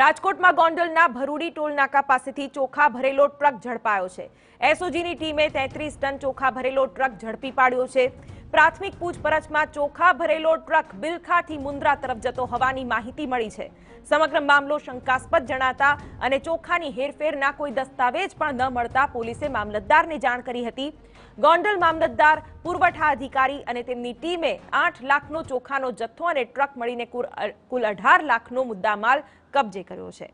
રાજકોટમાં ગોંડલના ભરૂડી ટોલ નાકા પાસેથી ચોખા ભરેલો ટ્રક ઝડપાયો છે એસઓજીની ટીમે તેત્રીસ ટન ચોખા ભરેલો ટ્રક ઝડપી પાડ્યો છે પ્રાથમિક પૂછપરછમાં ચોખા ભરેલો ટ્રક બિલખાથી મુન્દ્રા તરફ જતો હોવાની માહિતી મળી છે સમગ્ર મામલો શંકાસ્પદ જણાતા અને ચોખાની હેરફેરના કોઈ દસ્તાવેજ પણ ન મળતા પોલીસે મામલતદારને જાણ કરી હતી ગોંડલ મામલતદાર પુરવઠા અધિકારી અને તેમની ટીમે આઠ લાખનો ચોખાનો જથ્થો અને ટ્રક મળીને કુલ અઢાર લાખનો મુદ્દામાલ કબજે કર્યો છે